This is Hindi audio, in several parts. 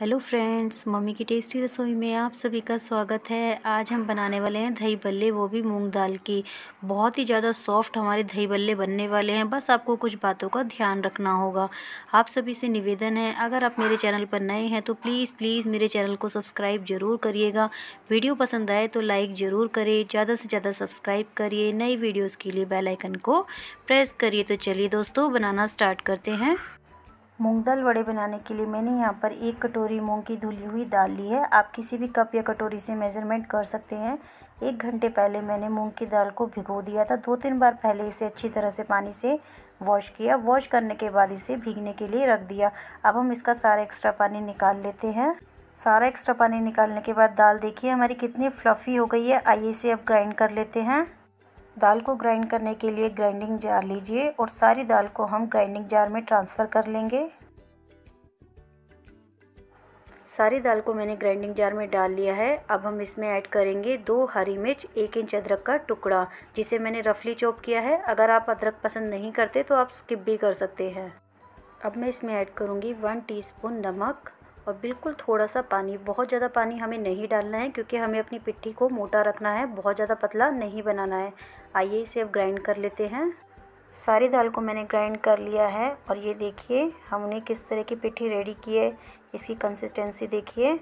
हेलो फ्रेंड्स मम्मी की टेस्टी रसोई में आप सभी का स्वागत है आज हम बनाने वाले हैं दही बल्ले वो भी मूंग दाल की बहुत ही ज़्यादा सॉफ्ट हमारे दही बल्ले बनने वाले हैं बस आपको कुछ बातों का ध्यान रखना होगा आप सभी से निवेदन है अगर आप मेरे चैनल पर नए हैं तो प्लीज़ प्लीज़ मेरे चैनल को सब्सक्राइब ज़रूर करिएगा वीडियो पसंद आए तो लाइक ज़रूर करें ज़्यादा से ज़्यादा सब्सक्राइब करिए नई वीडियोज़ के लिए बेलाइकन को प्रेस करिए तो चलिए दोस्तों बनाना स्टार्ट करते हैं मूंग दाल वड़े बनाने के लिए मैंने यहाँ पर एक कटोरी मूंग की धुली हुई दाल ली है आप किसी भी कप या कटोरी से मेज़रमेंट कर सकते हैं एक घंटे पहले मैंने मूंग की दाल को भिगो दिया था दो तीन बार पहले इसे अच्छी तरह से पानी से वॉश किया वॉश करने के बाद इसे भीगने के लिए रख दिया अब हम इसका सारा एक्स्ट्रा पानी निकाल लेते हैं सारा एक्स्ट्रा पानी निकालने के बाद दाल देखिए हमारी कितनी फ्लफ़ी हो गई है आइए इसे अब ग्राइंड कर लेते हैं दाल को ग्राइंड करने के लिए ग्राइंडिंग जार लीजिए और सारी दाल को हम ग्राइंडिंग जार में ट्रांसफ़र कर लेंगे सारी दाल को मैंने ग्राइंडिंग जार में डाल लिया है अब हम इसमें ऐड करेंगे दो हरी मिर्च एक इंच अदरक का टुकड़ा जिसे मैंने रफली चॉप किया है अगर आप अदरक पसंद नहीं करते तो आप स्किप भी कर सकते हैं अब मैं इसमें ऐड करूँगी वन टीस्पून नमक और बिल्कुल थोड़ा सा पानी बहुत ज़्यादा पानी हमें नहीं डालना है क्योंकि हमें अपनी पिट्ठी को मोटा रखना है बहुत ज़्यादा पतला नहीं बनाना है आइए इसे अब ग्राइंड कर लेते हैं सारी दाल को मैंने ग्राइंड कर लिया है और ये देखिए हमने किस तरह की पिट्ठी रेडी की है इसकी कंसिस्टेंसी देखिए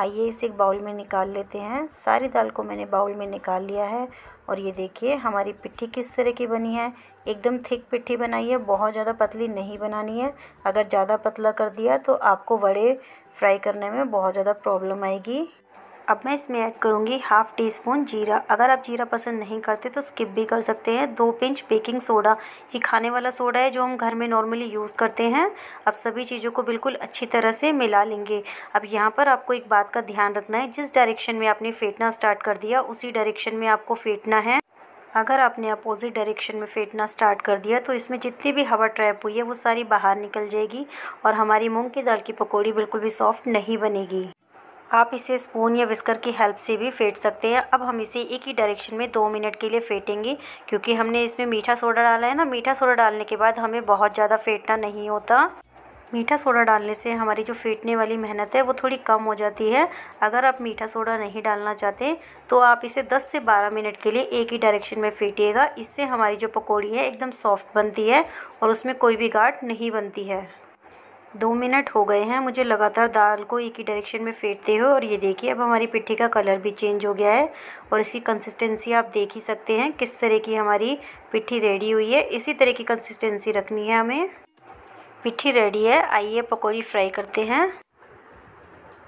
आइए इसे एक बाउल में निकाल लेते हैं सारी दाल को मैंने बाउल में निकाल लिया है और ये देखिए हमारी पिट्ठी किस तरह की बनी है एकदम थिक पिट्ठी बनाई है बहुत ज़्यादा पतली नहीं बनानी है अगर ज़्यादा पतला कर दिया तो आपको बड़े फ्राई करने में बहुत ज़्यादा प्रॉब्लम आएगी अब मैं इसमें ऐड करूँगी हाफ़ टी स्पून जीरा अगर आप जीरा पसंद नहीं करते तो स्किप भी कर सकते हैं दो पिंच बेकिंग सोडा ये खाने वाला सोडा है जो हम घर में नॉर्मली यूज़ करते हैं अब सभी चीज़ों को बिल्कुल अच्छी तरह से मिला लेंगे अब यहाँ पर आपको एक बात का ध्यान रखना है जिस डायरेक्शन में आपने फेंटना स्टार्ट कर दिया उसी डायरेक्शन में आपको फेंटना है अगर आपने अपोजिट डायरेक्शन में फेंटना स्टार्ट कर दिया तो इसमें जितनी भी हवा ट्रैप हुई है वो सारी बाहर निकल जाएगी और हमारी मूंग की दाल की पकौड़ी बिल्कुल भी सॉफ्ट नहीं बनेगी आप इसे स्पून या विस्कर की हेल्प से भी फेंट सकते हैं अब हम इसे एक ही डायरेक्शन में दो मिनट के लिए फेंटेंगे क्योंकि हमने इसमें मीठा सोडा डाला है ना मीठा सोडा डालने के बाद हमें बहुत ज़्यादा फेंटना नहीं होता मीठा सोडा डालने से हमारी जो फेंटने वाली मेहनत है वो थोड़ी कम हो जाती है अगर आप मीठा सोडा नहीं डालना चाहते तो आप इसे 10 से 12 मिनट के लिए एक ही डायरेक्शन में फेंटिएगा इससे हमारी जो पकौड़ी है एकदम सॉफ्ट बनती है और उसमें कोई भी गाठ नहीं बनती है दो मिनट हो गए हैं मुझे लगातार दाल को एक ही डायरेक्शन में फेंटते हुए और ये देखिए अब हमारी पिट्ठी का कलर भी चेंज हो गया है और इसकी कंसिस्टेंसी आप देख ही सकते हैं किस तरह की हमारी पिट्ठी रेडी हुई है इसी तरह की कंसिस्टेंसी रखनी है हमें पिट्ठी रेडी है आइए पकौड़ी फ्राई करते हैं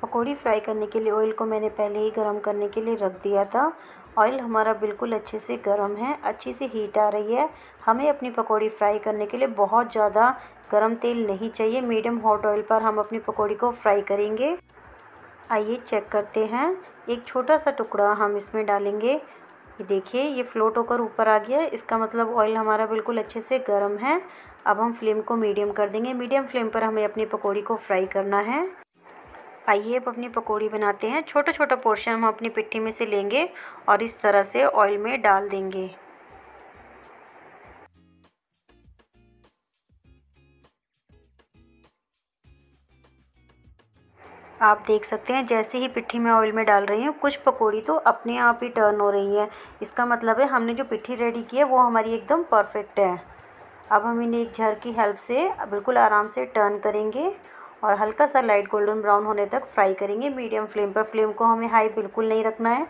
पकौड़ी फ्राई करने के लिए ऑयल को मैंने पहले ही गर्म करने के लिए रख दिया था ऑयल हमारा बिल्कुल अच्छे से गर्म है अच्छी सी हीट आ रही है हमें अपनी पकौड़ी फ्राई करने के लिए बहुत ज़्यादा गर्म तेल नहीं चाहिए मीडियम हॉट ऑयल पर हम अपनी पकौड़ी को फ्राई करेंगे आइए चेक करते हैं एक छोटा सा टुकड़ा हम इसमें डालेंगे ये देखिए ये फ्लोट होकर ऊपर आ गया इसका मतलब ऑयल हमारा बिल्कुल अच्छे से गर्म है अब हम फ्लेम को मीडियम कर देंगे मीडियम फ्लेम पर हमें अपनी पकौड़ी को फ्राई करना है आइए अब अपनी पकौड़ी बनाते हैं छोटा छोटा पोर्शन हम अपनी पिट्ठी में से लेंगे और इस तरह से ऑयल में डाल देंगे आप देख सकते हैं जैसे ही पिट्ठी में ऑयल में डाल रही हूँ कुछ पकौड़ी तो अपने आप ही टर्न हो रही है इसका मतलब है हमने जो पिट्ठी रेडी की है वो हमारी एकदम परफेक्ट है अब हम इन्हें एक झर की हेल्प से बिल्कुल आराम से टर्न करेंगे और हल्का सा लाइट गोल्डन ब्राउन होने तक फ्राई करेंगे मीडियम फ्लेम पर फ्लेम को हमें हाई बिल्कुल नहीं रखना है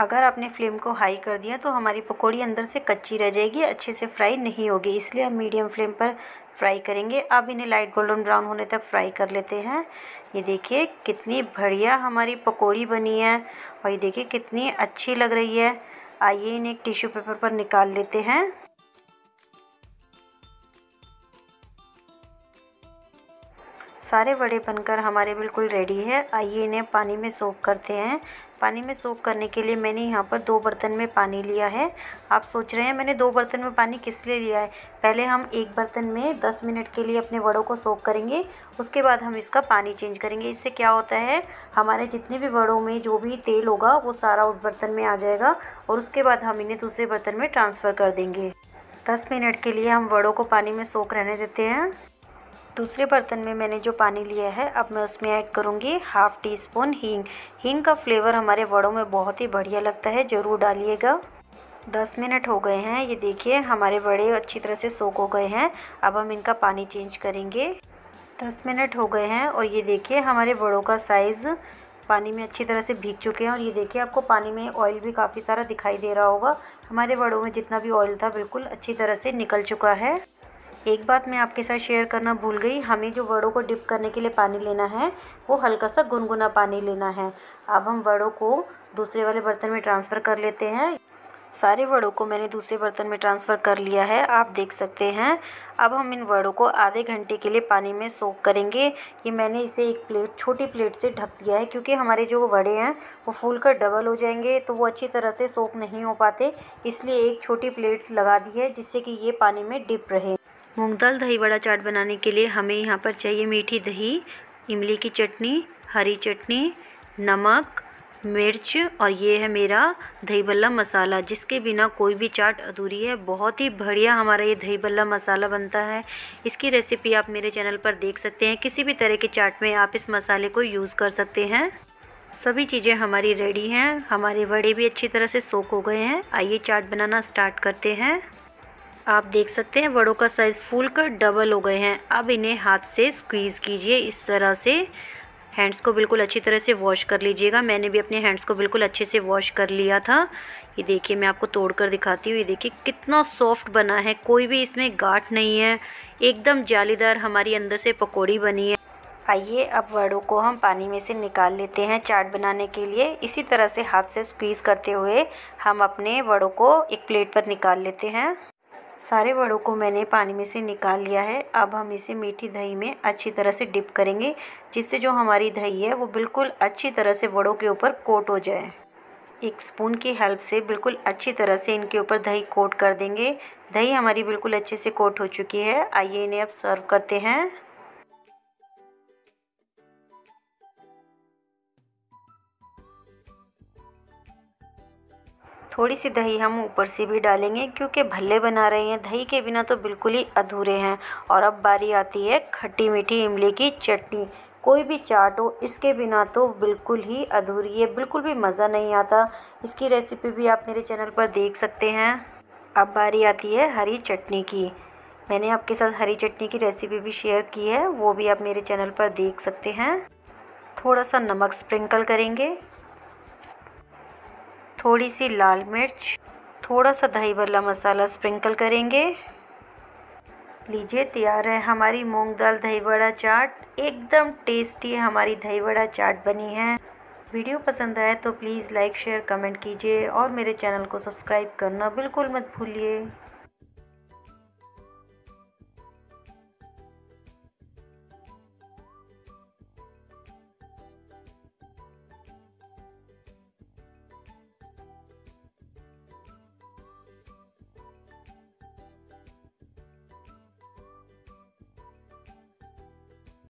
अगर आपने फ्लेम को हाई कर दिया तो हमारी पकौड़ी अंदर से कच्ची रह जाएगी अच्छे से फ्राई नहीं होगी इसलिए हम मीडियम फ्लेम पर फ्राई करेंगे अब इन्हें लाइट गोल्डन ब्राउन होने तक फ्राई कर लेते हैं ये देखिए कितनी बढ़िया हमारी पकौड़ी बनी है और ये देखिए कितनी अच्छी लग रही है आइए इन्हें एक टिश्यू पेपर पर निकाल लेते हैं सारे वड़े बनकर हमारे बिल्कुल रेडी है आइए इन्हें पानी में सोख करते हैं पानी में सोख करने के लिए मैंने यहाँ पर दो बर्तन में पानी लिया है आप सोच रहे हैं मैंने दो बर्तन में पानी किस लिए लिया है पहले हम एक बर्तन में दस मिनट के लिए अपने वड़ों को सोख करेंगे उसके बाद हम इसका पानी चेंज करेंगे इससे क्या होता है हमारे जितने भी वड़ों में जो भी तेल होगा वो सारा उस बर्तन में आ जाएगा और उसके बाद हम इन्हें दूसरे बर्तन में ट्रांसफ़र कर देंगे दस मिनट के लिए हम वड़ों को पानी में सोख रहने देते हैं दूसरे बर्तन में मैंने जो पानी लिया है अब मैं उसमें ऐड करूँगी हाफ़ टी स्पून हींग हींग का फ्लेवर हमारे वड़ों में बहुत ही बढ़िया लगता है ज़रूर डालिएगा दस मिनट हो गए हैं ये देखिए हमारे वड़े अच्छी तरह से सोख हो गए हैं अब हम इनका पानी चेंज करेंगे दस मिनट हो गए हैं और ये देखिए हमारे वड़ों का साइज़ पानी में अच्छी तरह से भीग चुके हैं और ये देखिए आपको पानी में ऑयल भी काफ़ी सारा दिखाई दे रहा होगा हमारे वड़ों में जितना भी ऑयल था बिल्कुल अच्छी तरह से निकल चुका है एक बात मैं आपके साथ शेयर करना भूल गई हमें जो वड़ों को डिप करने के लिए पानी लेना है वो हल्का सा गुनगुना पानी लेना है अब हम वड़ों को दूसरे वाले बर्तन में ट्रांसफ़र कर लेते हैं सारे वड़ों को मैंने दूसरे बर्तन में ट्रांसफ़र कर लिया है आप देख सकते हैं अब हम इन वड़ों को आधे घंटे के लिए पानी में सोख करेंगे ये मैंने इसे एक प्लेट छोटी प्लेट से ढक दिया है क्योंकि हमारे जो वड़े हैं वो फूल कर डबल हो जाएंगे तो वो अच्छी तरह से सोख नहीं हो पाते इसलिए एक छोटी प्लेट लगा दी है जिससे कि ये पानी में डिप रहे मूंग दाल दही बड़ा चाट बनाने के लिए हमें यहाँ पर चाहिए मीठी दही इमली की चटनी हरी चटनी नमक मिर्च और ये है मेरा दही भल्ला मसाला जिसके बिना कोई भी चाट अधूरी है बहुत ही बढ़िया हमारा ये दही भल्ला मसाला बनता है इसकी रेसिपी आप मेरे चैनल पर देख सकते हैं किसी भी तरह के चाट में आप इस मसाले को यूज़ कर सकते हैं सभी चीज़ें हमारी रेडी हैं हमारे वड़े भी अच्छी तरह से सोख हो गए हैं आइए चाट बनाना स्टार्ट करते हैं आप देख सकते हैं बड़ों का साइज़ फूल कर डबल हो गए हैं अब इन्हें हाथ से स्क्वीज़ कीजिए इस तरह से हैंड्स को बिल्कुल अच्छी तरह से वॉश कर लीजिएगा मैंने भी अपने हैंड्स को बिल्कुल अच्छे से वॉश कर लिया था ये देखिए मैं आपको तोड़ कर दिखाती हूँ ये देखिए कितना सॉफ्ट बना है कोई भी इसमें गाठ नहीं है एकदम जालीदार हमारी अंदर से पकौड़ी बनी है आइए अब वड़ों को हम पानी में से निकाल लेते हैं चाट बनाने के लिए इसी तरह से हाथ से स्क्वीज़ करते हुए हम अपने वड़ों को एक प्लेट पर निकाल लेते हैं सारे वड़ों को मैंने पानी में से निकाल लिया है अब हम इसे मीठी दही में अच्छी तरह से डिप करेंगे जिससे जो हमारी दही है वो बिल्कुल अच्छी तरह से वड़ों के ऊपर कोट हो जाए एक स्पून की हेल्प से बिल्कुल अच्छी तरह से इनके ऊपर दही कोट कर देंगे दही हमारी बिल्कुल अच्छे से कोट हो चुकी है आइए इन्हें अब सर्व करते हैं थोड़ी सी दही हम ऊपर से भी डालेंगे क्योंकि भल्ले बना रहे हैं दही के बिना तो बिल्कुल ही अधूरे हैं और अब बारी आती है खट्टी मीठी इमली की चटनी कोई भी चाट हो इसके बिना तो बिल्कुल ही अधूरी है बिल्कुल भी मज़ा नहीं आता इसकी रेसिपी भी आप मेरे चैनल पर देख सकते हैं अब बारी आती है हरी चटनी की मैंने आपके साथ हरी चटनी की रेसिपी भी शेयर की है वो भी आप मेरे चैनल पर देख सकते हैं थोड़ा सा नमक स्प्रिंकल करेंगे थोड़ी सी लाल मिर्च थोड़ा सा दही भल्ला मसाला स्प्रिंकल करेंगे लीजिए तैयार है हमारी मूंग दाल दही बड़ा चाट एकदम टेस्टी हमारी दही बड़ा चाट बनी है वीडियो पसंद आए तो प्लीज़ लाइक शेयर कमेंट कीजिए और मेरे चैनल को सब्सक्राइब करना बिल्कुल मत भूलिए